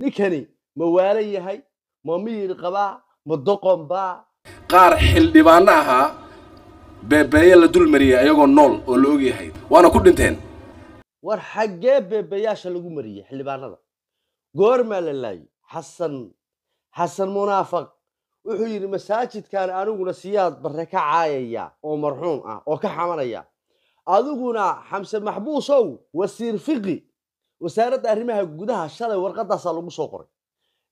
ninkani ma waala yahay ma miyir qabaa ma doqon qaar xildhibaano ahaa beebeeye la dulmariyey ayagoo nool oo la ogyahay waana ku dhinteen war xaggee beebeeyaasha lagu mariyey xildhibaanada goormaa la laayey xasan xasan munaafaq wuxuu yidhi masaajidkan aniguna siyaad barre ka caayaya oo marxuun ah oo ka xamanaya adiguna xamse maxbuusow wasiir fiqi wasaaradda arrimaha gudaha shalay warqadaasaa lagu soo qoray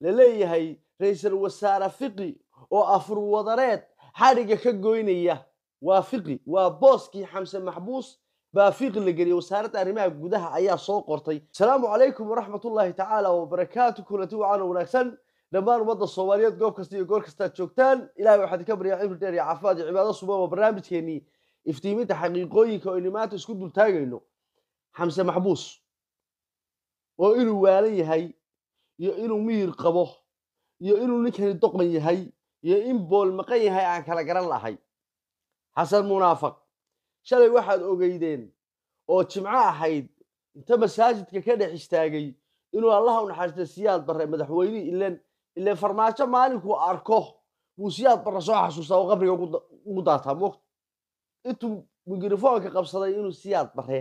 la leeyahay ra-iisul wasaare fiqi oo afurwadareed xadhigga ka goynaya waa fiqi waa booskii xamse maxbuus baa fiqi la geliyay wasaaradda arrimaha gudaha ayaa soo qortay asalaamu calaykum waraxmatullaahi tacaala wabarakaatu kulanti wacan wanaagsan dhammaan umadda soomaaliyeed goob kasta iyo goor kastaad joogtaan ilahay waxaa idinka baryaa cimri dheer iyo caafimaad iyo cibaado suban barnaamijkeenii iftiiminta xaqiiqooyinka oo aynu maanta isku dultaagayno xamse maxbuus oo inuu waalan yahay iyo inuu miyir qabo iyo inuu ninkani doqon yahay iyo in bool maqan yahay aan kala garan lahay xasan munaafaq shalay waxaad ogeydeen oo jimco ahayd inta masaajidka ka dhex istaagay inuu allaha u naxariista siyaad barre madaxweynihii ilen ileen farmaajo maalinkuu arko buu siyaad barre soo xasuustaa oo qabriga ugu daataa moogta intuu mikrafoonka qabsaday inuu siyaad barre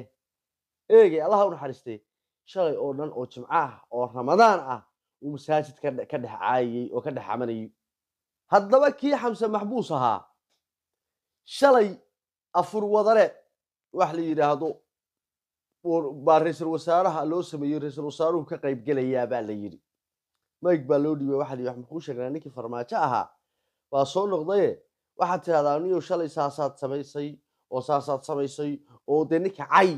eegay allaha naxariistee shalay oo dhan oo jimco ah oo ramadaan ah uu masaajid ka dhex caayayey oo ka dhex camanayey haddaba kii xamse maxbuus ahaa shalay afur wadare wax la yidhaahdo baa ra-iisul wasaaraha loo sameeyey ra-iisul wasaaruhu ka qayb gelayaa baa la yidhi mayg baa loo dhiibay waxa la yidhi wax makuu sheegnaa ninkii farmaajo ahaa baa soo noqdaye waxaad tidhahdaa niyow shalay saasaad samaysay oo saasaad samaysay oo dee ninka cay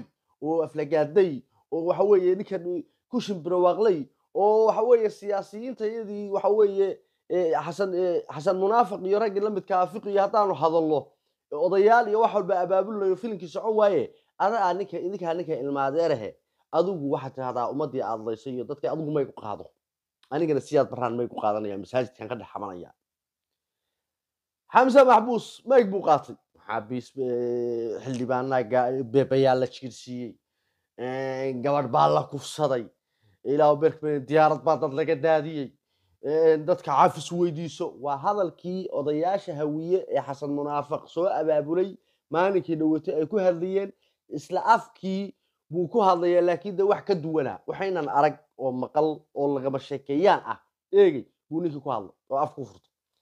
oo aflagaaday oo waxaweye ninkan ku shimbirowaaqlay oo waxaweye weeye siyaasiyiinta iyadii waxa xasan xasan munaafiq iyo raggii la midkaa fiqiyo haddaanu hadalno odayaal iyo wax walba abaabulayo filinkii socon waaye adaa ninka idinkaa ninka ilmaadeerahe adugu waxaad tidahdaa ummaddii aad layso iyo dadka adigu may ku qaado anigana siyaad baraan may ku qaadanaya masaajidkan ka dhex xamse maxbuus mayg buu qaatay maxaabiis xildhibaanaa beebayaa la jiirsiiyey gabadh baa la kufsaday ilaa berkben diyaarad baa dad laga daadiyey dadka cafis weydiiso waa hadalkii odayaasha hawiye ee xasan munaafaq soo abaabulay maalinkii dhawato ay ku hadlayeen isla afkii buu ku hadlayaa laakiin de wax ka duwanaa waxaynan arag oo maqal oo lagama sheekeeyaan ah eegey buu ninkii ku hadlay oo af ku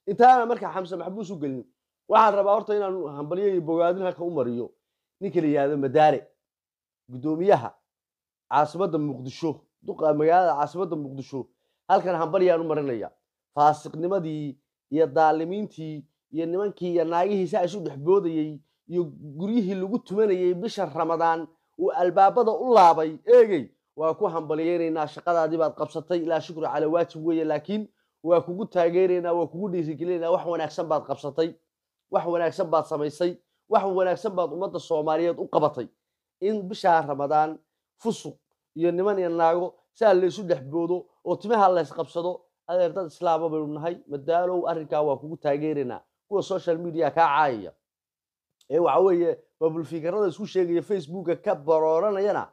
intaana marka xamse maxbuus u gelin waxaan rabaa horta inaan hambalyo bogaadin halka u mariyo ninka la madaale gudoomiyaha caasimada muqdisho magaalada caasimada muqdisho halkan hambaryaan u marinaya faasiqnimadii iyo daalimiintii iyo nimankii iyo naagihii saa isu dhexboodayey iyo guryihii lagu tumanayey bisha ramadaan uu albaabada u laabay eegey waa ku hambalyeynaynaa shaqadaadii baad qabsatay ilaa shukru calaa waajib weeye laakiin waa kugu taageeraynaa waa kugu dhiirigelinaynaa wax wanaagsan baad qabsatay wax wanaagsan baad samaysay wax wanaagsan baad ummadda soomaaliyeed u qabatay in bishaa ramadaan fusuq iyo niman iyo naago saa laysu dhex boodo oo timaha lays qabsado adeer dad islaama baynu nahay madaalow arrinkaa waa kugu taageeranaa kuwa social media kaa caayaya ee waxa weeye babulfikarada isku sheegaya facebooka ka barooranayana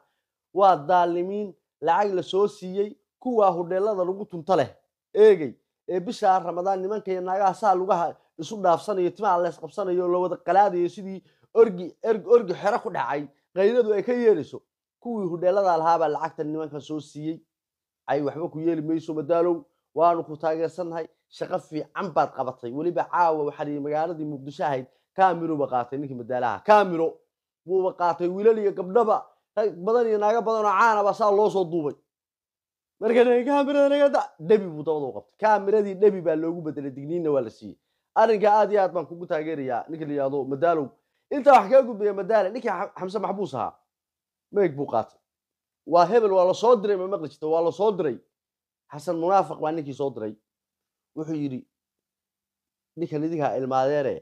waa daalimiin lacag lasoo siiyey kuwaa hudheelada lagu tunta leh eegey ee bishaa ramadaan nimanka iyo naagaha saa lugaha isu dhaafsanayo timaha laysqabsanayo la wada qalaadayo sidii orgi orgi xero ku dhacay kayradu ay ka yeerayso kuwii hudheelada lahaabaa lacagta nimanka soo siiyey ay waxba ku yeeli mayso madaalow waanu ku taageersannahay shaqo fiican baad qabatay weliba caawa waxaa magaaladii muqdisho ahayd kaamiroba qaatay ninkii madaalaha kaamiro wuuba qaatay wiilal iyo gabdhaba rag badan iyo naaga badanoo caanaba saa loo duubay markaamiradanaga dhebi buu dabada u qabtay kaamiradii dhebi baa loogu bedelay digniinna waa la siiyey arrinka aad iyo aad baan kugu taageerayaa ninka la yidhaahdo madaalow intaa wax kaa gudbaya madaale ninkii xamse maxbuus ahaa meeg buu qaatay waa hebel waa la diray ma maqli jirta waa la diray xasan munaafiq baa ninkii soo diray wuxuu yidhi ninkan idinkaa ah ilmaadeene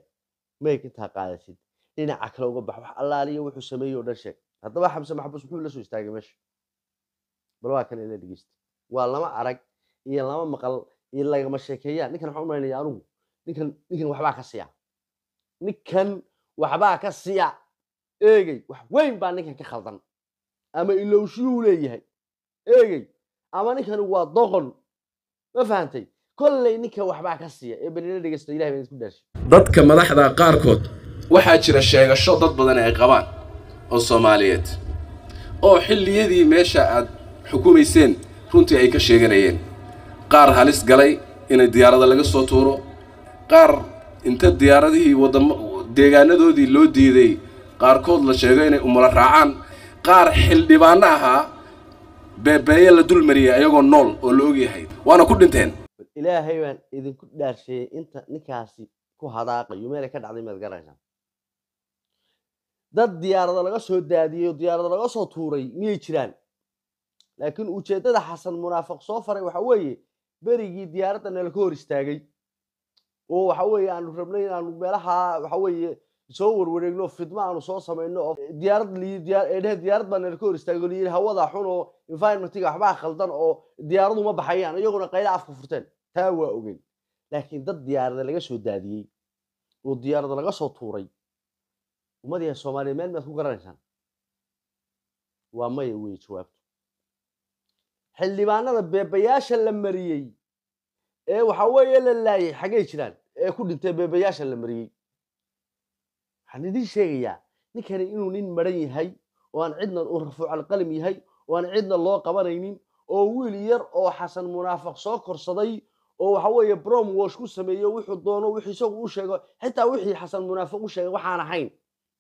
meeg intaa qaadasid dhinaca kale uga bax wax allaaliyo wuxuu sameeyey oo dhan sheeg haddaba xamse maxbuus muxuu la soo istaagay meesha bal waa kan ila dhegeysta waa lama arag iyo lama maqal iyo lagama sheekeeyaa ninkan waxaan u malaynayaa ninkan ninkan waxbaa ka siyaa ninkan waxbaa ka siya eegey wax weyn baa ninkan ka khaldan ama ilowshiyuu leeyahay eegey ama ninkan waa doqon ma fahantay kolley ninka waxbaa ka siya ee banina dhegeysta ilahi baan isku dhaashay dadka madaxda qaarkood waxaa jira sheegasho dad badan ay qabaan oo soomaaliyeed oo xilliyadii meesha aad xukumayseen runtii ay ka sheeganayeen qaar halis galay inay diyaarada laga soo tuuro qaar inta diyaaradihii wadamo deegaanadoodii loo diiday qaarkood la sheego inay umula raacaan qaar xildhibaanno ahaa beebeeye la dulmariyay ayagoo nool oo la ogyahay waana ku dhinteen ilaahay baan idinku dhaarsheeyey inta ninkaasi ku hadaaqayo meelay ka dhacday maad garanaysaa dad diyaarado laga soo daadiyey oo diyaarado laga soo tuuray miyay jiraan laakiin ujeeddada xasan munaafaq soo faray waxa weeye berigii diyaaradda nala ka hor istaagay oo waxa weye aanu rabnay inaanu meelaha waxa weye soo warwareegno fidmo aanu soo samayno oo diyaarad liidhe diyaarad baa nala ka hor istaago liyidhi hawada xun oo environmentiga waxbaa khaldan oo diyaaradu ma baxayaan iyaguna qayla afka furteen taa waa ogeyn laakiin dad diyaarada laga soo daadiyey oo diyaarada laga soo tuuray ummadiha soomaaliya meel maad ku garanaysaan waa maya wey jawaabtu xildhibaanada beebayaasha la mariyey ee waxa weeye la laayay xaggay jiraan ee ku dhintay beebayaasha la mariyey waxaan idin sheegayaa ninkani inuu nin maran yahay oo aan cidna uu rafuucalqalim yahay oo aan cidna loo qabanaynin oo wiil yar oo xasan munaafiq soo korsaday oo waxa weeye brom wash ku sameeyo wuxuu doono wixii isagu u sheego xitaa wixii xasan munaafiq u sheegay waxaan ahayn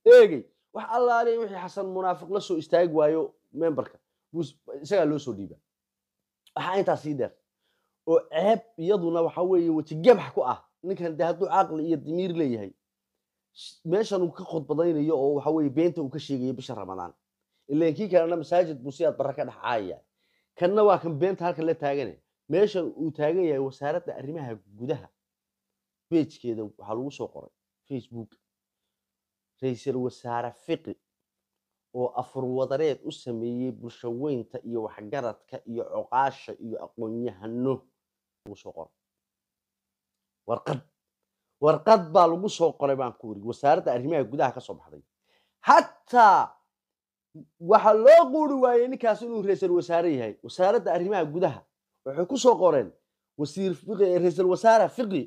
eegey wax allaale wixii xasan munaafiq la soo istaagi waayo memberka isagaa loo soo dhiibaa waxaa intaas sii oo ceeb iyaduna waxa weeye wejigebx ku ah ninkan de hadduu caqli iyo dimiir leeyahay meeshan uu ka khudbadaynayo oo waxa beenta uu ka sheegayo bisha ramadaan ileen kii kalena masaajid buu si aad barra ka dhexcaaya kanna waa kan beenta halkan la taagane meeshan uu taagan yahay wasaaradda arrimaha gudaha beejkeeda waxaa lagu soo qoray facebook ra-iisul wasaare fiqi oo afurwadareed u sameeyey bulshaweynta iyo waxgaradka iyo coqaasha iyo aqoon lagu soo qoray warqad warqad baa lagu soo qoray baan ku weri wasaaradda arrimaha gudaha ka soo baxday xataa waxaa loo quuri waayey ninkaas inuu ra wasaare yahay wasaaradda arrimaha gudaha waxay ku soo qoreen wasiir ra-isul wasaare fiqi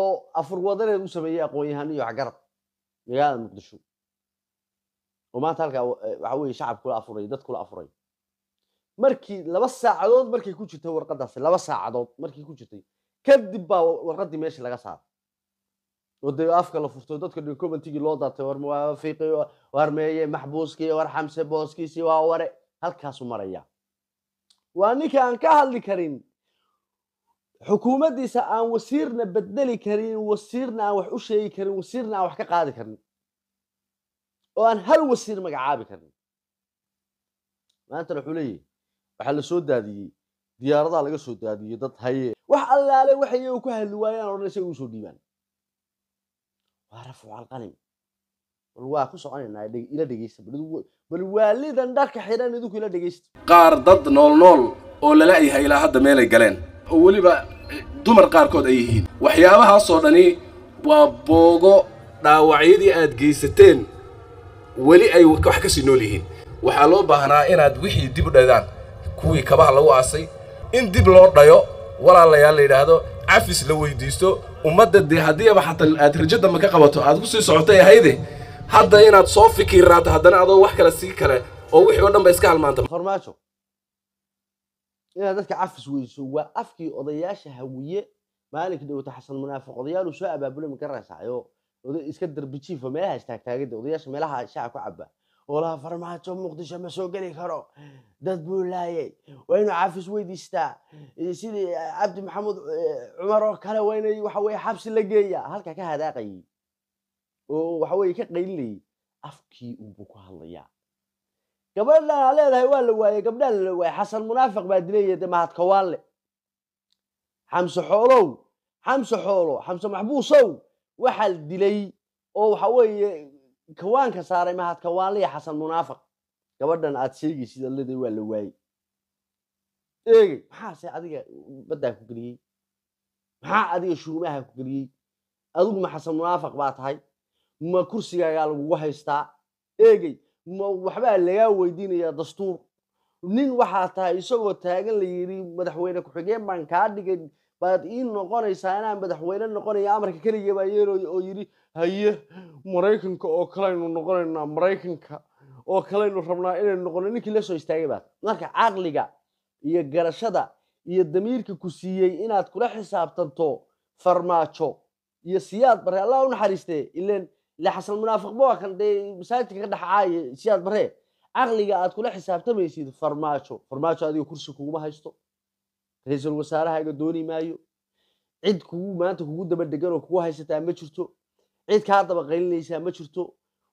oo afur wadaneed u sameeyey aqoon-yahaan iyo waxgarad magaalada muqdisho oo maanta halkaa waxa weye shacab kula afuray dad kula afuray markii laba saacadood markay ku jirtay warqadaasi laba saacadood markay ku jirtay kadib baa warqadii meeshii laga saaray oo de afka la furtay dadka documentigii loo daatay warfiiqi war meeye maxbuuskii war xamse booskiisii waa ware halkaasu maraya waa ninka aan ka hadli karin xukuumaddiisa aan wasiirna bedeli karin wasiirna aan wax u sheegi karin wasiirna aan wax ka qaadi karin oo aan hal wasiir magacaabi karin maantana wuxuu leeyahy waxaa lasoo daadiyey diyaaradaha laga soo daadiyo dad haye wax allaale waxay iyagu ku hadli waayaan o dhan isaga usoo dhiibaan waa rafucalqalim waa ku soconaynaa ila bal waalidan dharka xidhan idinku ila dhegaysta qaar dad nool nool oo lala yahay ilaa hadda meelay galeen oo weliba eh, dumar qaarkood ay yihiin waxyaabahaasoo dhani waa boogo dhaawacyadii aad geysateen weli ay wax kasii nool yihiin waxaa loo baahnaa inaad wixii dib u dhadaan kuwii kabaha lagu aasay in dib loo dhayo walaalayaal la yidhaahdo cafis la weydiisto ummadda dee haddiiaba xataa aad rajo dambe ka qabato aad ku sii socotay ahayde hadda inaad soo fikiraato haddana adoo wax kale sii kale oo wixii oo dhan ba iska halmaanta farmaajo inaad dadka cafis weydiiso waa afkii odayaasha hawiye maalinkii dhowta xasan munaafiq odayaal soo abaabulay ma garaysaayo iska darbijiifa meelaha istaagtaagida odayaasha meelaha shaaca ku cabaa olaa farmaajo muqdisho ma soo geli karo dad buu laayay waa inuu caafis weydiistaa sidii cabdi maxamuud cumar oo kale waa inay waxaweye xabsi la geeya halka ka hadaaqayay oo waxaweye ka qaylinayay afkii unbu ku hadlayaa gabadhan aa leedahay waa la waayey gabdhaan la waayey xasan munaafiq baa dilaya de mahadkawaanle xamse xoolow xamse xoolo xamse maxbuusow waxaa la dilay oo waxa weeye kawaanka saaray mahadka waaliya xasan munaafiq gabadhan aad sheegay sida leday waa la waayey eegey maxaase adiga baddaa ku geliyey maxaa adiga shuumaha ku geliyey adigu ma xasan munaafiq baa tahay ma kursigaagaa lagugu haystaa eegey ma waxbaa lagaa weydiinayaa dastuur nin waxaa tahay isagoo taagan la yidhi madaxweyne ku-xigeen baan kaa dhigay baad ii noqonaysaa inaan madaxweyne noqonaya amarka keliga baa oo yidhi haye maraykanka oo kale aynu noqonaynaa maraykanka oo kale rabnaa inaynu noqono ninkii lasoo soo istaagay baad marka caqliga iyo garashada iyo damiirka ku siiyey inaad kula xisaabtanto farmaajo iyo siyaad bare allah u naxariistee ileen ile xasan dee masaajidka ka dhaxacaaye siyaad bare caqliga aad kula xisaabtamaysid farmaajo farmaajo adiga kursi kuguma haysto ra-iisul wasaarahaaga dooni maayo cid kugu maanta kugu daba deganoo kugu haysataa ma jirto cid kaa dabaqaylinaysaa ma jirto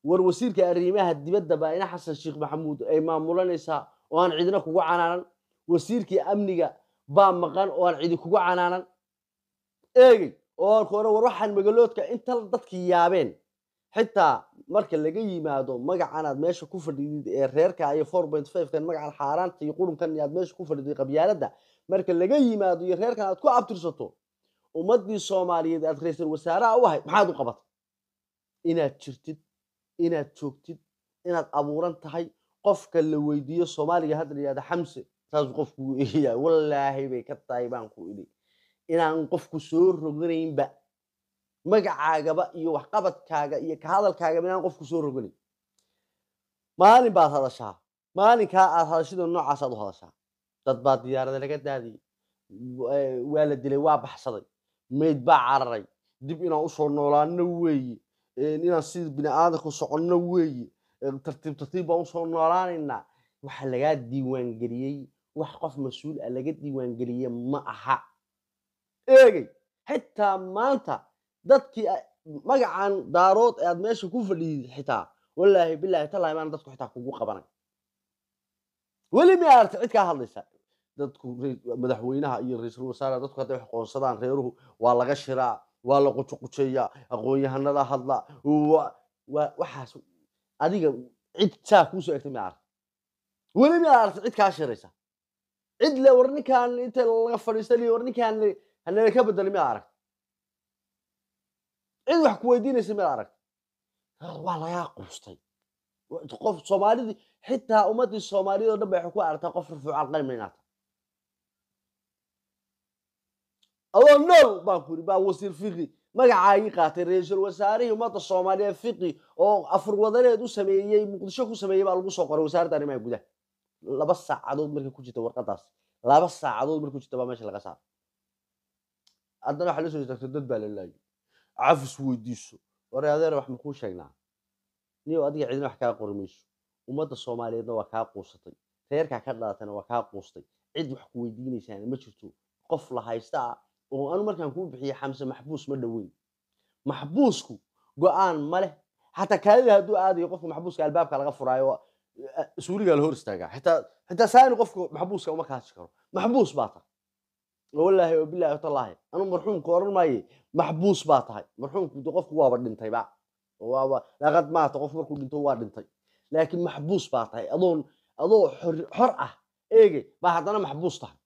war wasiirka arrimaha dibadda baa ina xasan sheekh maxamuud ay maamulanaysaa oo aan cidina kugu canaanan wasiirkii amniga baa maqan oo aan cidi kugu canaanan eegey oo aan kuohan war waxaan magaloodka inta dadka yaabeen xitaa marka laga yimaado magacan aad meesha ku fadhidid ee reerka iyo four point five magacan xaaraanta iyo qurunkan aad meesha ku fadhidid qabyaaladda marka laga yimaado iyo reerkan aad ku abtirsato ummadii soomaaliyeed aad ra wasaaraha u ahayd maxaad u qabatay inaad jirtid inaad joogtid inaad abuuran tahay qofka la weydiiyo soomaaliga hadda layihahda xamse saasuu qofku eeyaa wallaahi bay ka tahay baan ku idhi inaan qofku soo roganaynba magacaagaba iyo waxqabadkaaga iyo ka hadalkaagaba inaan qofku soo roganayn maalin baad hadashaa maalinkaa aad hadashida noocaas aad u hadashaa dad baa diyaarada laga daadiyey waa la dilay waa baxsaday mayd baa cararay dib inaan usoo noolaano weeye inaan sida bini aadanka soconno weeye tartiib tartiib baan usoo noolaanaynaa waxa lagaa diiwaangeliyey wax qof mas-uul ah laga diiwaangeliye ma aha eegey xitaa maanta dadkii magacan daarood aad meesha ku fadhiid xitaa wallaahi bilaahi tallaahi maana dadku xitaa kugu qabanay weli ma aragtay cid kaa hadlaysa dadku madaxweynaha iyo ra-iisul wasaaraha dadku hadday wax qoonsadaan reeruhu waa laga shiraa waa la qujuqujeeyaa aqoon-yahanada hadla waxaas adiga cid saa kuusoo egtay miyaa aragta weli miyaa aragta cid kaa shiraysa cid le war ninkaan inta laga fadhiisanay war ninkaan hanala ka bedelay miyaa aragta cid wax ku weydiinaysa miyaa aragta waa lagaa quustay qof soomaalidii xitaa ummadii soomaaliyeed oo dhan bay waxay ku aragtaa qof rufuucan qayb adoo nool baan ku yidhi baa wasiir fiqi magacaa qaatay ra-iisul wasaarihii ummadda soomaaliyeed fiqi oo afur wadaneed u sameeyey muqdisho ku sameeyey baa lagu soo qoray wasaaradda arrimaha gudaha laba saacadood markay ku jirta warqadaas laba saacadood markay ku jirta baa meesha laga saara haddana waxaa la soo istaagta dad baa la laayay cafis weydiiso ware adeer wax makuu sheegnaa niyow adiga cidina wax kaa qori mayso ummadda soomaaliyeedna waa kaa quusatay reerkaa ka dhalatayna waa kaa quustay cid wax ku weydiinaysaana ma jirto qof la haysta oo anu markaan kuu bixiye xamse maxbuus ma dhoweyn maxbuusku go-aan ma leh xataa kaalida hadduu aadayo qofka maxbuuska albaabka laga furaayo eh, eh, suuligaa la hor istaagaa xitaa saani qofka maxbuuska uma kaaji karo maxbuus baa tahay wallaahi oo bilaahi tallaahi anu marxuumka odhan maaye maxbuus baa tahay marxuumku qofku waaba dhintayba waaba laqad maata qof markuu dhinto waa dhintay laakiin maxbuus baa tahay adoon adoo xor ah eege baa haddana maxbuus tahay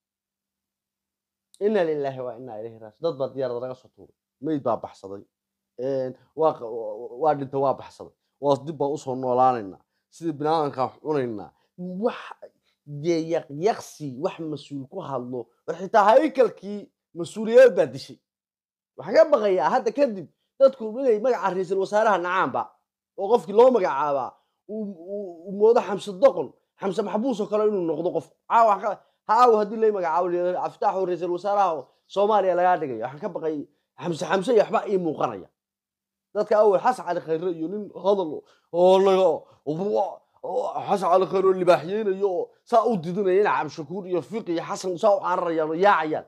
ina lilaahi waa ina ilayhi raaji dad baa diyaarada laga soo tuuray meyd baa baxsaday waa dhinta waa baxsaday waas dib baan usoo noolaanaynaa sidii binaadankaan cunaynaa wax dee wax mas-uul ku hadlo war xitaa haykalkii mas-uuliyad baa dishay waxaan ka baqayaa hadda kadib dadku inay magaca ra-iisul wasaaraha nacaanba oo qofkii loo magacaabaa uu moodo xamse doqon xamse maxbuus oo kale inuu noqdo qof caawa haaw haddii la magacaabo aftaaxoo ra-iisul wasaaraha soomaaliya lagaa dhigaya waxaan ka baqay xamse xamse iyo waxbaa ii muuqanaya dadka awel xasan cali khayre iyo nin hadal oo xasan cali khayre oo libaaxyeynayo oo saa u didinaya in cabdishakuur iyo fiq iyo xasan saa u cararayaan oo yaacayaan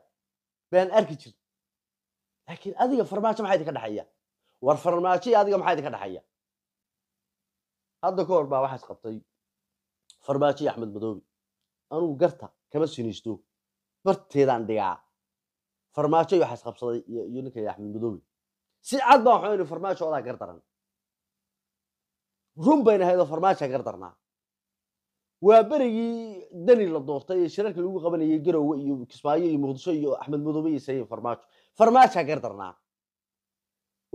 baan arki jir laakiin adiga farmaajo maxaa idinka dhexeeya war farmaajo adiga maxaa idinka dhexeeya hadda ka hor baa waxaa isqabtay farmaajo axmed madoobi anugu garta kama siniisto barteedaan dhigaa farmaajo iyo waxaas qabsaday iyo ninka axmed madoobi si cad baan waxaynu farmaajo odaa gar run bayna ahayd oo farmaaja gar waa berigii dani la doortay ee shirarkii lagu qabanayay garowe iyo kismaayo iyo muqdisho iyo axmed madoobe iyo sayin farmaajo farmaaja gar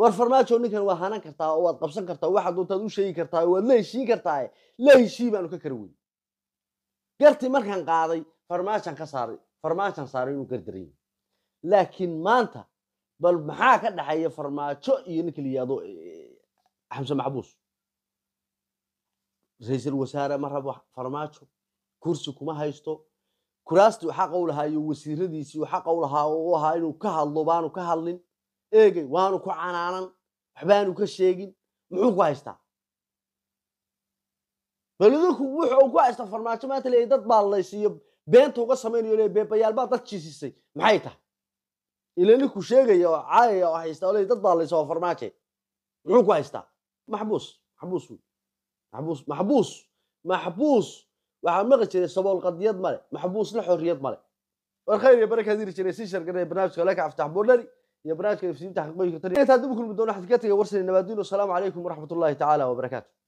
war farmaajo ninkan waa hanan kartaa oo waad qabsan kartaa waxaad doontaad u sheegi kartaa waad la heshiin kartaa la heshii baanu ka kari weyn gartii markaan qaaday farmaajan ka saaray farmaajan saaray inuu gardaray laakiin maanta bal maxaa ka dhaxeeya farmaajo iyo ninka la yidhahdo eh, xamse maxbuus ra-iisul wasaare ma rabo farmaajo kursi kuma haysto kuraastii xaq u lahaa iyo wasiiradiisii xaq u lahaa u ahaa inuu ka hadlo baanu ka hadlin eegay waanu ku canaanan waxbaanu ka sheegin muxuu ku haystaa balidinku wuxuu ku haysta farmaajo maanta leeyahay dad baa laysiiyo beenta uga samaynayo le beebayaalbaa dad jisisay maxay tahay ila ninku sheegaya oo caayaya oo haysta ole dad baa oo farmaaje muxuu ku haystaa maxbuus maxbuus wey maxbuus maxbuus maxbuus waxaa maqi jiray sabool qadiyad male maxbuusna xorriyad male war khayr iyo barakaad iri jiray sii sharganaya barnaamijka laka aftax bordhari iyo barnaamijka ifsiinta xaqiiqooyinka tari intaa dib u kulmi doono xadka ka tagay warsan calaykum waraxmatullaahi tacaala wabarakaatu